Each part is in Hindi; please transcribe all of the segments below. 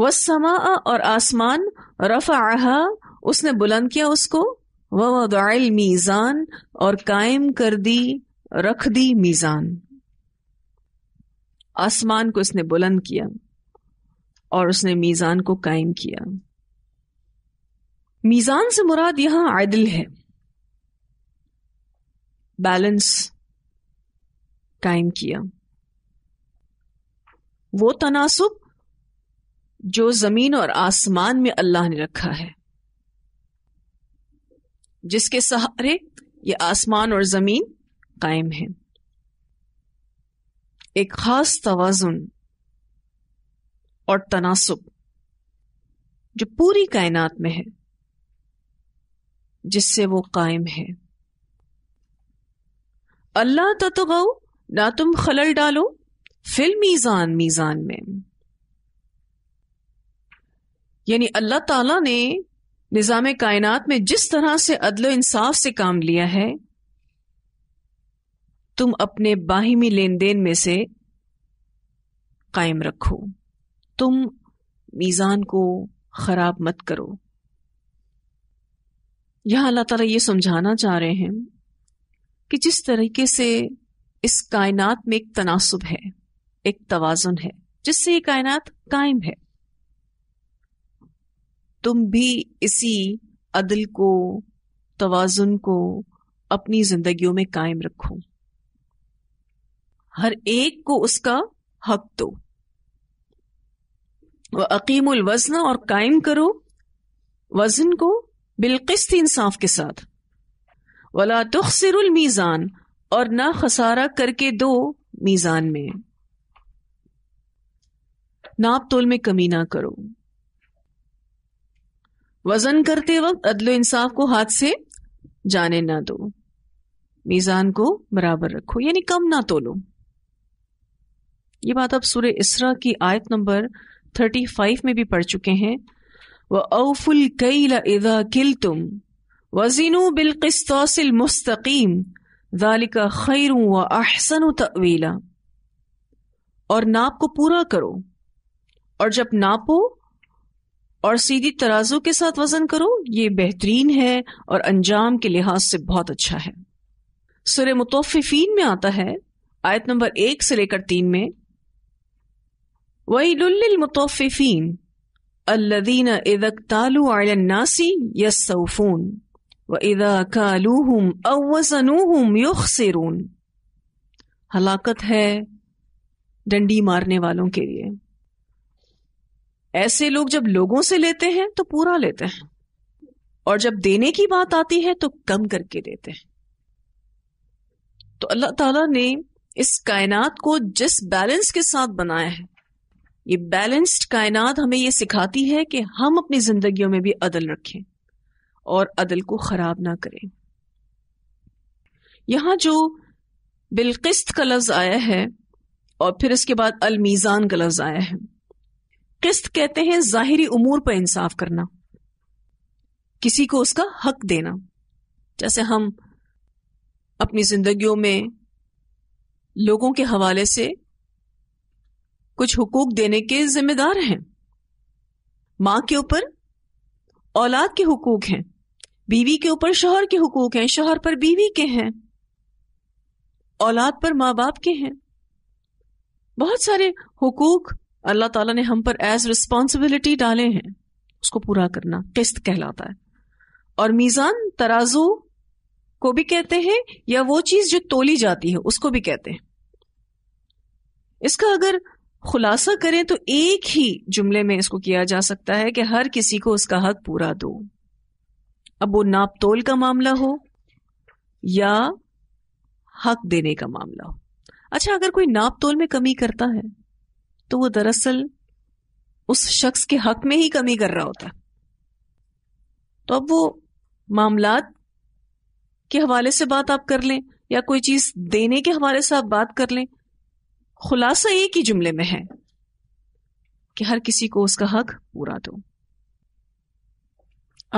समा और आसमान रफ़ा उसने बुलंद किया उसको वह वदाइल मीज़ान और कायम कर दी रख दी मीज़ान आसमान को उसने बुलंद किया और उसने मीज़ान को कायम किया मीज़ान से मुराद यहां आदिल है बैलेंस कायम किया वो तनासुब जो जमीन और आसमान में अल्लाह ने रखा है जिसके सहारे ये आसमान और जमीन कायम है एक खास तोजुन और तनासुब जो पूरी कायनात में है जिससे वो कायम है अल्लाह तो ना तुम खलल डालो फिल मीज़ान मीज़ान में यानी अल्लाह ताला ने निज़ाम कायनात में जिस तरह से अदल इंसाफ से काम लिया है तुम अपने बाहिमी लेन देन में से कायम रखो तुम मीज़ान को खराब मत करो यहां अल्लाह ताला ये समझाना चाह रहे हैं कि जिस तरीके से इस कायनात में एक तनासब है एक तवाजन है जिससे ये कायनात कायम है तुम भी इसी अदल को तोज़ुन को अपनी जिंदगियों में कायम रखो हर एक को उसका हक दो वह अकीमुल वजन और कायम करो वजन को बिलकिस्त इंसाफ के साथ वला तुखसिरुल मीज़ान और ना खसारा करके दो मीज़ान में नाप तोल में कमी ना करो वजन करते वक्त अदल इंसाफ को हाथ से जाने ना दो मीजान को बराबर रखो यानी कम ना तोलो ये बात आप सूर्य इसरा की आयत नंबर थर्टी फाइव में भी पढ़ चुके हैं वह अवफुल कई लदा किल तुम वजीनु किस्तौसिल मुस्तकीम दालिका खैरू व अहसन तवीला और नाप को पूरा करो और जब नापो और सीधी तराजू के साथ वजन करो ये बेहतरीन है और अंजाम के लिहाज से बहुत अच्छा है सुर मुतोफिफीन में आता है आयत नंबर एक से लेकर तीन में वही मुतोफिफीन अल्लदीन इदक तालू नासी यसौफून व इदा कालूहम अवसनूहम युख हलाकत है डंडी मारने वालों के लिए ऐसे लोग जब लोगों से लेते हैं तो पूरा लेते हैं और जब देने की बात आती है तो कम करके देते हैं तो अल्लाह ताला ने इस कायनात को जिस बैलेंस के साथ बनाया है ये बैलेंस्ड कायनात हमें ये सिखाती है कि हम अपनी जिंदगियों में भी अदल रखें और अदल को खराब ना करें यहां जो बिलकिस्त का लफ्ज आया है और फिर इसके बाद अलमीजान का लफ्ज आया है किस्त कहते हैं जाहिरी उमूर पर इंसाफ करना किसी को उसका हक देना जैसे हम अपनी जिंदगियों में लोगों के हवाले से कुछ हुकूक देने के जिम्मेदार हैं मां के ऊपर औलाद के हुकूक हैं बीवी के ऊपर शोहर के हुकूक हैं शोहर पर बीवी के हैं औलाद पर मां बाप के हैं बहुत सारे हुकूक अल्लाह ताला ने हम पर एज रिस्पॉन्सिबिलिटी डाले हैं उसको पूरा करना किस्त कहलाता है और मीज़ान तराजू को भी कहते हैं या वो चीज़ जो तोली जाती है उसको भी कहते हैं इसका अगर खुलासा करें तो एक ही जुमले में इसको किया जा सकता है कि हर किसी को उसका हक पूरा दो अब वो नाप तोल का मामला हो या हक देने का मामला हो अच्छा अगर कोई नाप तोल में कमी करता है तो वो दरअसल उस शख्स के हक में ही कमी कर रहा होता तो अब वो मामला के हवाले से बात आप कर लें या कोई चीज देने के हवाले से आप बात कर लें खुलासा एक ही जुमले में है कि हर किसी को उसका हक पूरा दो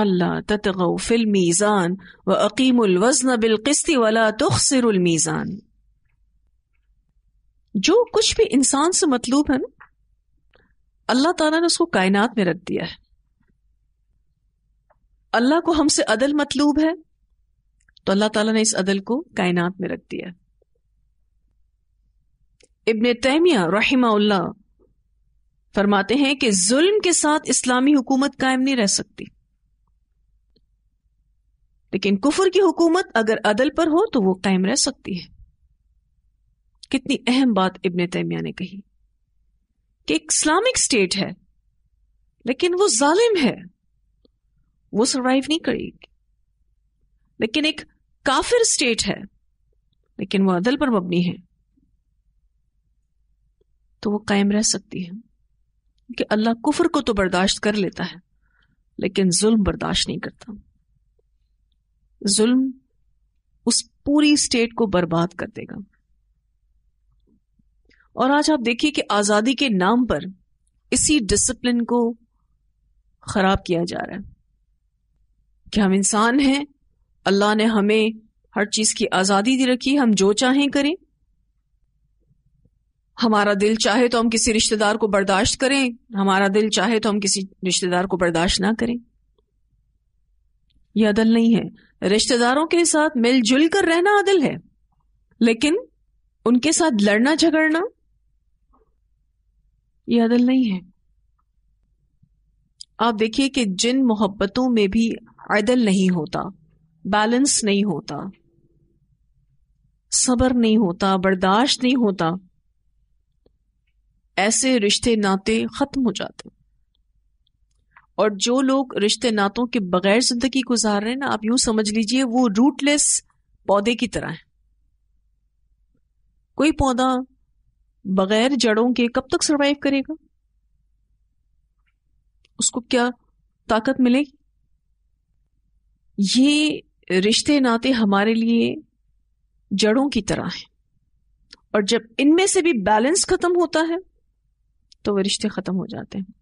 अल्लाह ततगौ फिल मीज़ान व अकीम तुख सिर उलमीजान जो कुछ भी इंसान से मतलूब है ना अल्लाह तला ने उसको कायनात में रख दिया है अल्लाह को हमसे अदल मतलूब है तो अल्लाह ताला ने इस अदल को कायनात में रख दिया इबन तैमिया रहिमा फरमाते हैं कि जुल्म के साथ इस्लामी हुकूमत कायम नहीं रह सकती लेकिन कुफर की हुकूमत अगर अदल पर हो तो वो कायम रह सकती है कितनी अहम बात इबन तैमिया ने कही कि एक इस्लामिक स्टेट है लेकिन वो जालिम है वो सरवाइव नहीं करेगी लेकिन एक काफिर स्टेट है लेकिन वो अदल पर मबनी है तो वो कायम रह सकती है कि अल्लाह कुफर को तो बर्दाश्त कर लेता है लेकिन जुल्म बर्दाश्त नहीं करता जुल्म उस पूरी स्टेट को बर्बाद कर देगा और आज आप देखिए कि आज़ादी के नाम पर इसी डिसिप्लिन को खराब किया जा रहा है कि हम इंसान हैं अल्लाह ने हमें हर चीज़ की आज़ादी दी रखी हम जो चाहें करें हमारा दिल चाहे तो हम किसी रिश्तेदार को बर्दाश्त करें हमारा दिल चाहे तो हम किसी रिश्तेदार को बर्दाश्त ना करें यह अदल नहीं है रिश्तेदारों के साथ मिलजुल कर रहना अदल है लेकिन उनके साथ लड़ना झगड़ना ये अदल नहीं है आप देखिए कि जिन मोहब्बतों में भी अदल नहीं होता बैलेंस नहीं होता सबर नहीं होता बर्दाश्त नहीं होता ऐसे रिश्ते नाते खत्म हो जाते और जो लोग रिश्ते नातों के बगैर जिंदगी गुजार रहे हैं ना आप यूं समझ लीजिए वो रूटलेस पौधे की तरह है कोई पौधा बगैर जड़ों के कब तक सर्वाइव करेगा उसको क्या ताकत मिलेगी ये रिश्ते नाते हमारे लिए जड़ों की तरह हैं और जब इनमें से भी बैलेंस खत्म होता है तो वह रिश्ते खत्म हो जाते हैं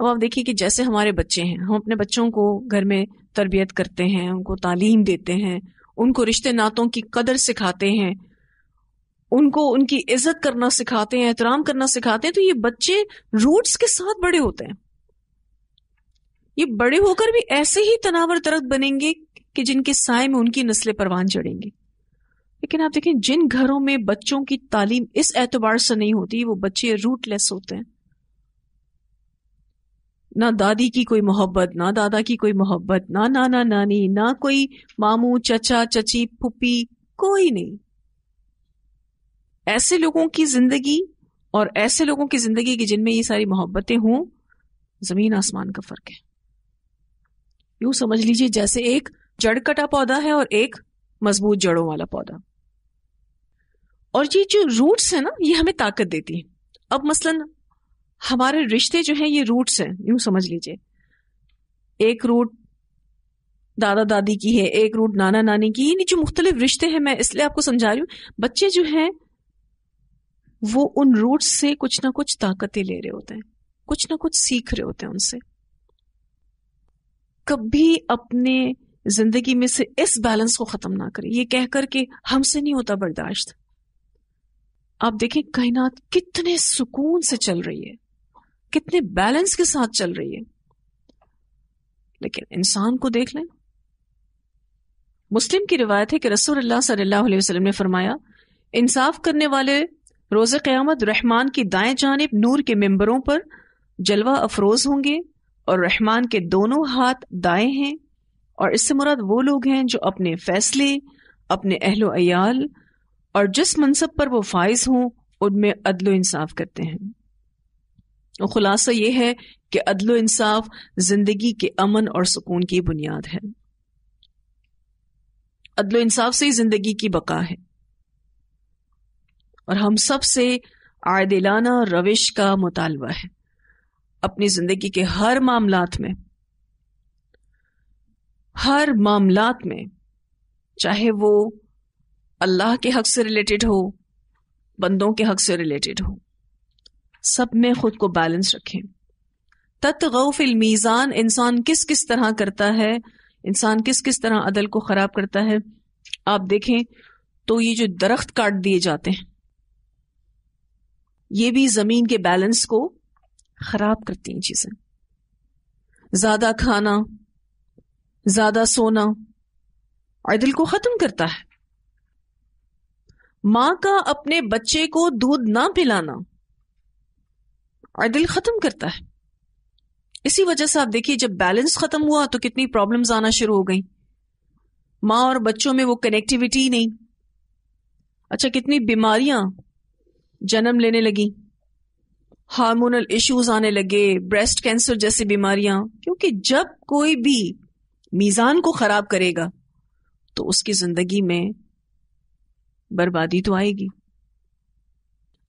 अब आप देखिए कि जैसे हमारे बच्चे हैं हम अपने बच्चों को घर में तरबियत करते हैं उनको तालीम देते हैं उनको रिश्ते नातों की कदर सिखाते हैं उनको उनकी इज्जत करना सिखाते हैं एहतराम करना सिखाते हैं तो ये बच्चे रूट्स के साथ बड़े होते हैं ये बड़े होकर भी ऐसे ही तनावर तरक बनेंगे कि जिनके साय में उनकी नस्लें परवान चढ़ेंगी लेकिन आप देखें जिन घरों में बच्चों की तालीम इस एतबार से नहीं होती वो बच्चे रूटलेस होते हैं ना दादी की कोई मोहब्बत ना दादा की कोई मोहब्बत ना नाना नानी ना कोई मामू चचा चची फुपी कोई नहीं ऐसे लोगों की जिंदगी और ऐसे लोगों की जिंदगी की जिनमें ये सारी मोहब्बतें हों जमीन आसमान का फर्क है यूं समझ लीजिए जैसे एक जड़ कटा पौधा है और एक मजबूत जड़ों वाला पौधा और ये जो रूट्स है ना ये हमें ताकत देती है अब मसलन हमारे रिश्ते जो हैं ये रूट्स हैं यूं समझ लीजिए एक रूट दादा दादी की है एक रूट नाना नानी की ये जो मुख्तलिफ रिश्ते हैं मैं इसलिए आपको समझा रही हूँ बच्चे जो हैं वो उन रूट्स से कुछ ना कुछ ताकतें ले रहे होते हैं कुछ ना कुछ सीख रहे होते हैं उनसे कभी अपने जिंदगी में से इस बैलेंस को खत्म ना करें ये कहकर के हमसे नहीं होता बर्दाश्त आप देखें कायनात कितने सुकून से चल रही है कितने बैलेंस के साथ चल रही है लेकिन इंसान को देख लें मुस्लिम की रिवायत है कि रसूल सल्लल्लाहु अलैहि वसल्लम ने फरमाया इंसाफ करने वाले रोज़ क़्यामत रहमान की दाए जानब नूर के मम्बरों पर जलवा अफरोज होंगे और रहमान के दोनों हाथ दाएं हैं और इससे मुराद वो लोग हैं जो अपने फैसले अपने अहलो अयाल और जिस मनसब पर वो फाइज हों उनमें अदलो इंसाफ करते हैं और खुलासा यह है कि अदलो इंसाफ जिंदगी के अमन और सुकून की बुनियाद है अदलो इंसाफ से ही जिंदगी की बका है और हम सब से आयदिलाना रविश का मुतालबा है अपनी जिंदगी के हर मामलात में हर मामलात में चाहे वो अल्लाह के हक से रिलेटेड हो बंदों के हक से रिलेटेड हो सब में खुद को बैलेंस रखें तत्गफिल मीज़ान इंसान किस किस तरह करता है इंसान किस किस तरह अदल को ख़राब करता है आप देखें तो ये जो दरख्त काट दिए जाते हैं ये भी जमीन के बैलेंस को खराब करती हैं चीजें ज्यादा खाना ज्यादा सोना और दिल को खत्म करता है मां का अपने बच्चे को दूध ना पिलाना और दिल खत्म करता है इसी वजह से आप देखिए जब बैलेंस खत्म हुआ तो कितनी प्रॉब्लम्स आना शुरू हो गई मां और बच्चों में वो कनेक्टिविटी नहीं अच्छा कितनी बीमारियां जन्म लेने लगी हार्मोनल इश्यूज आने लगे ब्रेस्ट कैंसर जैसी बीमारियां क्योंकि जब कोई भी मीज़ान को ख़राब करेगा तो उसकी ज़िंदगी में बर्बादी तो आएगी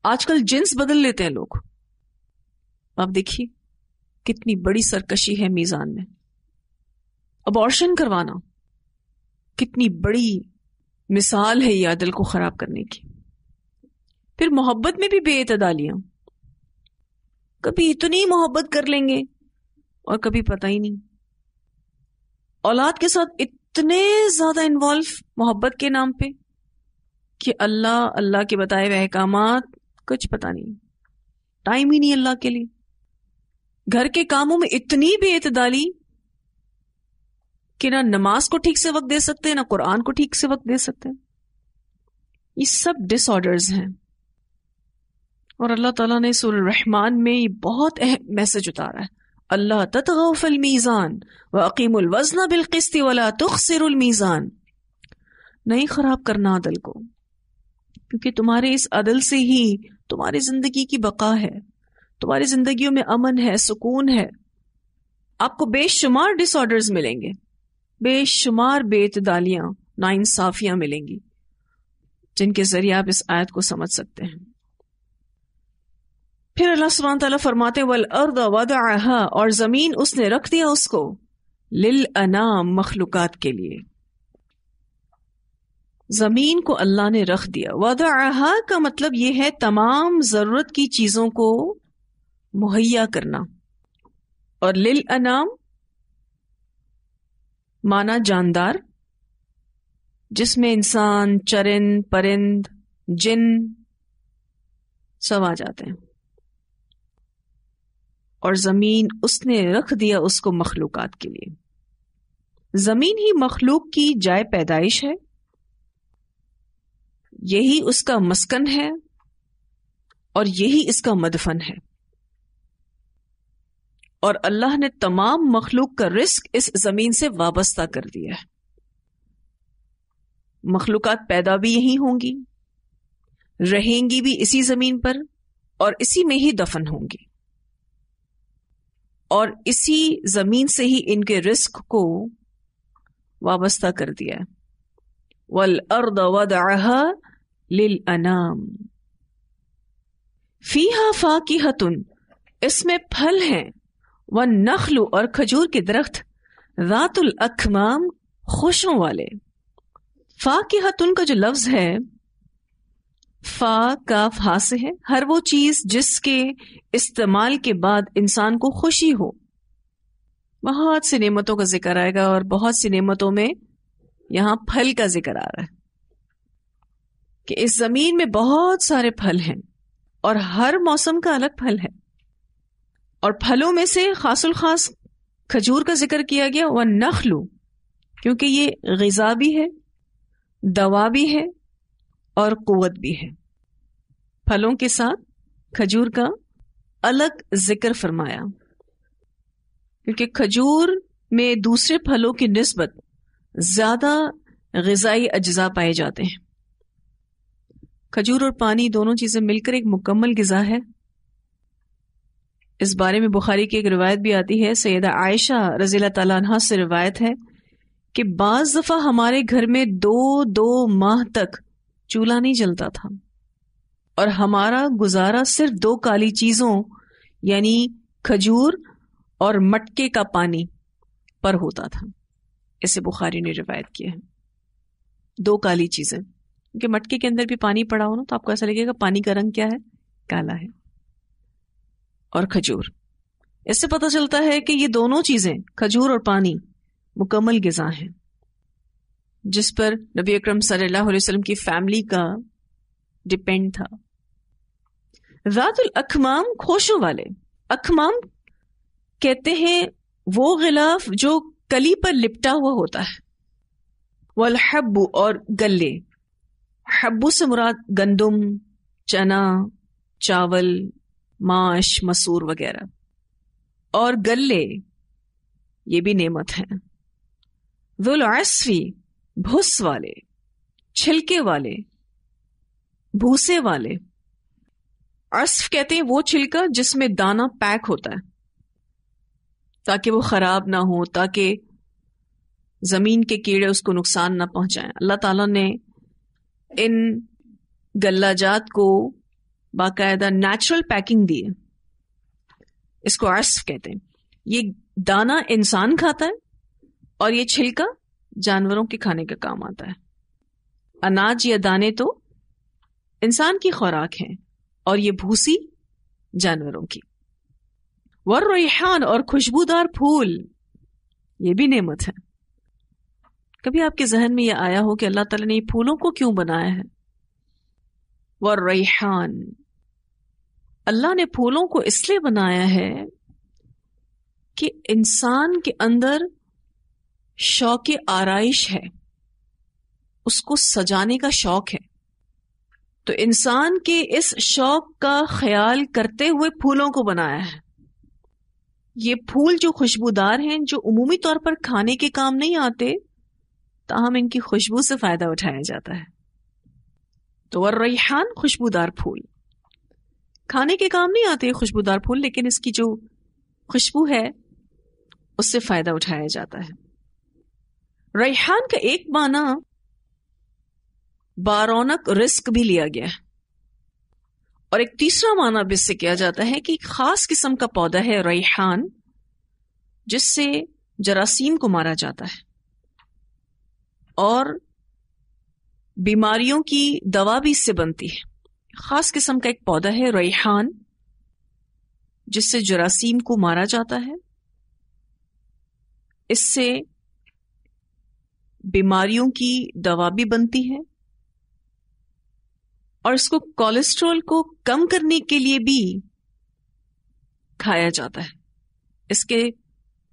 आजकल जिन्स बदल लेते हैं लोग आप देखिए कितनी बड़ी सरकशी है मीज़ान में अबॉर्शन करवाना कितनी बड़ी मिसाल है ये आदल को ख़राब करने की फिर मोहब्बत में भी बेतदालियां कभी इतनी मोहब्बत कर लेंगे और कभी पता ही नहीं औलाद के साथ इतने ज्यादा इन्वॉल्व मोहब्बत के नाम पे कि अल्लाह अल्लाह के बताए हुए अहकाम कुछ पता नहीं टाइम ही नहीं अल्लाह के लिए घर के कामों में इतनी बेतदाली कि ना नमाज को ठीक से वक्त दे सकते हैं ना कुरान को ठीक से वक्त दे सकते हैं ये सब डिसऑर्डर्स हैं और अल्लाह तला ने सुर रहमान में बहुत अहम मैसेज उतारा है अल्लाह ततगफल मीज़ान व अकीमुल वज़न बिल क़िस्त वला तुखसिरुल मीज़ान नहीं खराब करना अदल को क्योंकि तुम्हारे इस अदल से ही तुम्हारी जिंदगी की बका है तुम्हारी जिंदगी में अमन है सुकून है आपको बेशुमार डिसऑर्डर्स मिलेंगे बेशुमार बेतदालियां नाइंसाफियां मिलेंगी जिनके जरिए आप इस आयत को समझ सकते हैं फिर अल्लाह सुबहान तला फरमाते वल अर्द वदा और जमीन उसने रख दिया उसको लिल अनाम मखलूकत के लिए जमीन को अल्लाह ने रख दिया वदा का मतलब यह है तमाम जरूरत की चीजों को मुहैया करना और लिल अनाम माना जानदार जिसमें इंसान चरिंद परिंद जिन सब आ जाते हैं और ज़मीन उसने रख दिया उसको मखलूक़ात के लिए ज़मीन ही मखलूक की जाय पैदाइश है यही उसका मस्कन है और यही इसका मदफन है और अल्लाह ने तमाम मखलूक का रिस्क इस जमीन से वाबस्ता कर दिया है मखलूक पैदा भी यही होंगी रहेंगी भी इसी जमीन पर और इसी में ही दफन होंगी और इसी जमीन से ही इनके रिस्क को वाबस्ता कर दिया वल अर्द वदहा लिल अनाम फीहा फाकीहतुन इसमें फल हैं व नखलू और खजूर के दरख्त रातुल अखमाम खुशों वाले फा हतुन का जो लफ्ज है फा का फा से है हर वो चीज जिसके इस्तेमाल के बाद इंसान को खुशी हो बहुत सी नेमतों का जिक्र आएगा और बहुत सी नेमतों में यहां फल का जिक्र आ रहा है कि इस जमीन में बहुत सारे फल हैं और हर मौसम का अलग फल है और फलों में से खासुल खास खजूर का जिक्र किया गया वह नखलू क्योंकि ये गजा भी है दवा भी है और कुत भी है फलों के साथ खजूर का अलग जिक्र फरमाया क्योंकि खजूर में दूसरे फलों की नस्बत ज्यादा गजाई अज्जा पाए जाते हैं खजूर और पानी दोनों चीजें मिलकर एक मुकम्मल गजा है इस बारे में बुखारी की एक रिवायत भी आती है सैदा आयशा रजीला तला से रिवायत है कि बाज दफा हमारे घर में दो दो माह तक चूल्हा नहीं जलता था और हमारा गुजारा सिर्फ दो काली चीजों यानी खजूर और मटके का पानी पर होता था इसे बुखारी ने रिवायत किया है दो काली चीजें क्योंकि मटके के अंदर भी पानी पड़ा हो ना तो आपको ऐसा लगेगा पानी का रंग क्या है काला है और खजूर इससे पता चलता है कि ये दोनों चीजें खजूर और पानी मुकम्मल गजा है जिस पर नबी अक्रम सल्लल्लाहु की फैमिली का डिपेंड था रातुल अखमाम खोशों वाले अखमाम कहते हैं वो गिलाफ जो कली पर लिपटा हुआ होता है वल हब्बू और गले हब्बू से मुराद गंदुम चना चावल माश मसूर वगैरह और गले ये भी नेमत है दुलसफी भुस वाले छिलके वाले भूसे वाले अर्सफ कहते हैं वो छिलका जिसमें दाना पैक होता है ताकि वो खराब ना हो ताकि जमीन के कीड़े उसको नुकसान ना पहुंचाएं अल्लाह ताला ने इन गल्ला जात को बाकायदा नेचुरल पैकिंग दी है इसको अर्सफ कहते हैं ये दाना इंसान खाता है और ये छिलका जानवरों के खाने का काम आता है अनाज या दाने तो इंसान की खुराक है और ये भूसी जानवरों की वर रोहान और खुशबूदार फूल ये भी नेमत है कभी आपके जहन में यह आया हो कि अल्लाह ताला ने फूलों को क्यों बनाया है वर रेहान अल्लाह ने फूलों को इसलिए बनाया है कि इंसान के अंदर शौक आरइश है उसको सजाने का शौक है तो इंसान के इस शौक का ख्याल करते हुए फूलों को बनाया है ये फूल जो खुशबूदार हैं जो उमूमी तौर पर खाने के काम नहीं आते ताहम इनकी खुशबू से फायदा उठाया जाता है तो और रैहान खुशबूदार फूल खाने के काम नहीं आते खुशबूदार फूल लेकिन इसकी जो खुशबू है उससे फायदा उठाया जाता है रैहान का एक माना बारौनक रिस्क भी लिया गया है और एक तीसरा माना भी इससे किया जाता है कि खास किस्म का पौधा है रईहान जिससे जरासीम को मारा जाता है और बीमारियों की दवा भी इससे बनती है खास किस्म का एक पौधा है रईहान जिससे जरासीम को मारा जाता है इससे बीमारियों की दवा भी बनती है और इसको कोलेस्ट्रॉल को कम करने के लिए भी खाया जाता है इसके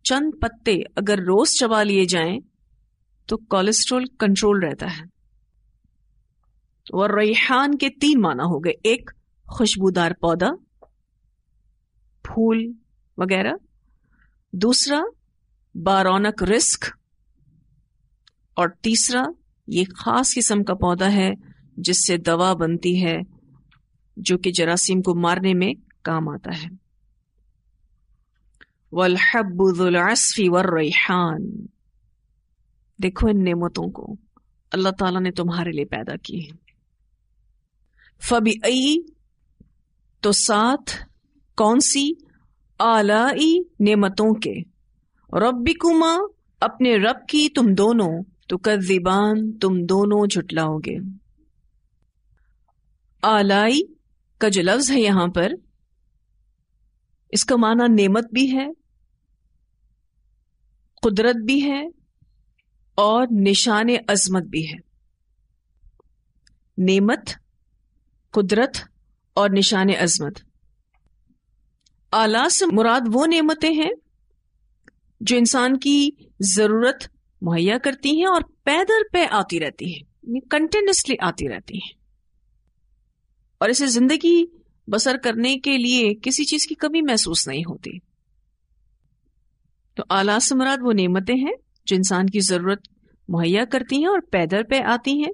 चंद पत्ते अगर रोज चबा लिए जाएं तो कोलेस्ट्रॉल कंट्रोल रहता है और रेहान के तीन माना हो गए एक खुशबूदार पौधा फूल वगैरह दूसरा बारौनक रिस्क और तीसरा ये खास किस्म का पौधा है जिससे दवा बनती है जो कि जरासीम को मारने में काम आता है वलहबुलसफ़ी देखो इन नेमतों को अल्लाह ताला ने तुम्हारे लिए पैदा की है फबी तो साथ कौन सी आलाई नेमतों के कुमा अपने रब की तुम दोनों तो कद्दिबान तुम दोनों झुटलाओगे आलाई का जो लफ्ज है यहां पर इसका माना नेमत भी है कुदरत भी है और निशान अजमत भी है नेमत कुदरत और निशान अजमत आला से मुराद वो नेमतें हैं जो इंसान की जरूरत मुहैया करती हैं और पैदल पे आती रहती हैं कंटिन्यूसली आती रहती हैं और इसे जिंदगी बसर करने के लिए किसी चीज की कमी महसूस नहीं होती तो आला से मुराद वो नेमतें हैं जो इंसान की जरूरत मुहैया करती हैं और पैदल पे आती हैं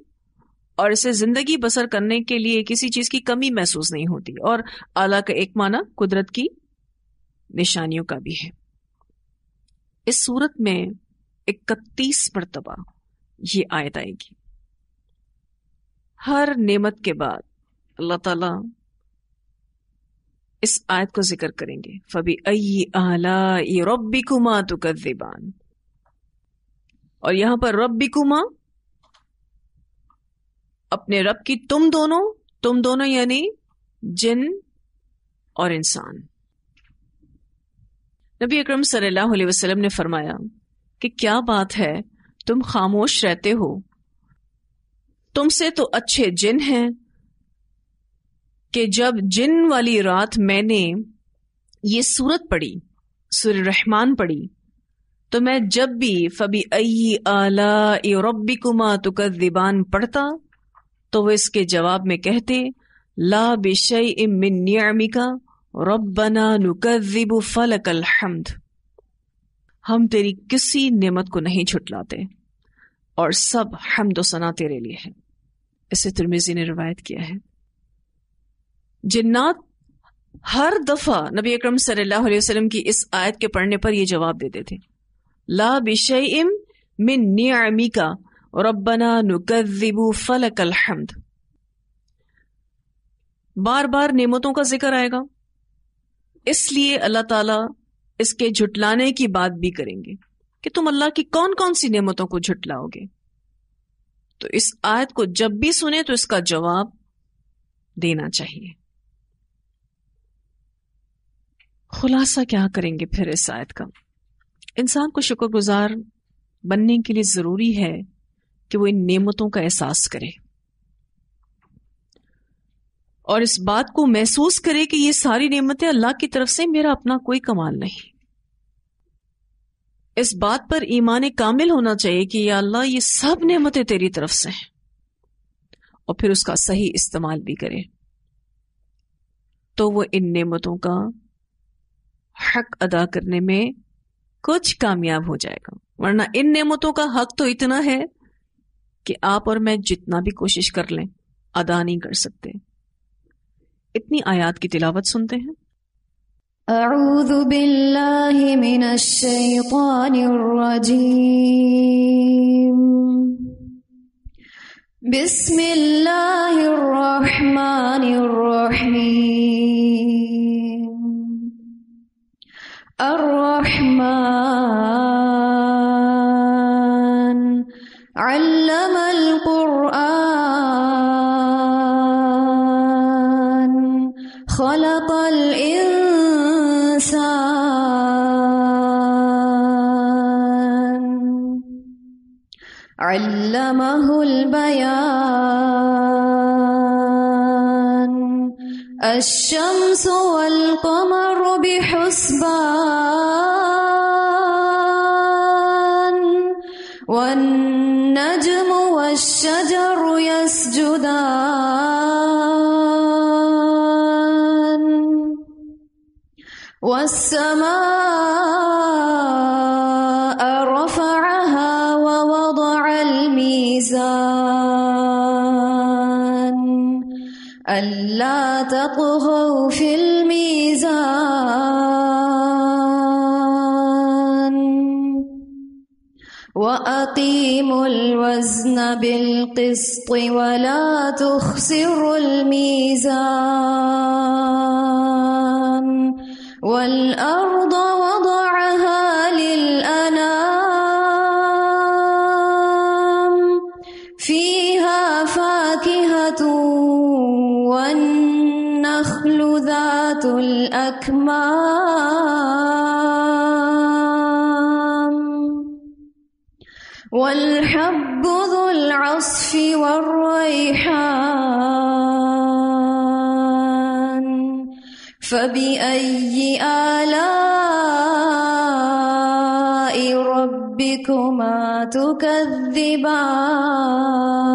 और इसे जिंदगी बसर करने के लिए किसी चीज की कमी महसूस नहीं होती और आला का एक माना कुदरत की निशानियों का भी है इस सूरत में इकतीस मरतबा ये आयत आएगी हर नेमत के बाद अल्लाह ताला इस आयत को जिक्र करेंगे फबी अई आला रब्बी कुमा तो और यहां पर रब्बी कुमा अपने रब की तुम दोनों तुम दोनों यानी जिन और इंसान नबी अकरम सल्लल्लाहु अलैहि वसल्लम ने फरमाया कि क्या बात है तुम खामोश रहते हो तुमसे तो अच्छे जिन हैं कि जब जिन वाली रात मैंने ये सूरत पढ़ी सुर रहमान पढ़ी तो मैं जब भी फबी अई आला रबी कुमा दिबान पढ़ता तो वो इसके जवाब में कहते ला बिशई इमिका रबना फल कल हमद हम तेरी किसी नेमत को नहीं छुटलाते और सब हमदो सना तेरे लिए है इसे तिरमिजी ने रिवायत किया है जिन्नात हर दफा नबी अकरम सल्लल्लाहु अलैहि वसल्लम की इस आयत के पढ़ने पर यह जवाब देते थे ला बिशम मिन नियामिका रब्बना नुकजिबू फलक अलहमद बार बार नेमतों का जिक्र आएगा इसलिए अल्लाह ताला इसके झुटलाने की बात भी करेंगे कि तुम अल्लाह की कौन कौन सी नेमतों को झुटलाओगे तो इस आयत को जब भी सुने तो इसका जवाब देना चाहिए खुलासा क्या करेंगे फिर इस आयत का इंसान को शुक्रगुजार बनने के लिए ज़रूरी है कि वो इन नेमतों का एहसास करे और इस बात को महसूस करे कि ये सारी नेमतें अल्लाह की तरफ से मेरा अपना कोई कमाल नहीं इस बात पर ईमान कामिल होना चाहिए कि या अल्लाह ये सब नेमतें तेरी तरफ से हैं और फिर उसका सही इस्तेमाल भी करे तो वो इन नेमतों का हक अदा करने में कुछ कामयाब हो जाएगा वरना इन नेमतों का हक तो इतना है कि आप और मैं जितना भी कोशिश कर लें अदा नहीं कर सकते इतनी आयात की तिलावत सुनते हैं أعوذ بالله من الشيطان الرجيم بسم الله الرحمن الرحيم الرحمن علم القرآن خلق الإنسان علمه البيان الشمس والقمر بحسبان والنجم والشجر يسجدان والسماء رفعها ووضع الميزان ألا تطغوا في الميزان وأقيموا الوزن بالقسط ولا تخسروا الميزان والأرض وضعوا الأكمام والحب ذو العصف والريحان فبأي آلاء ربكما تكذبان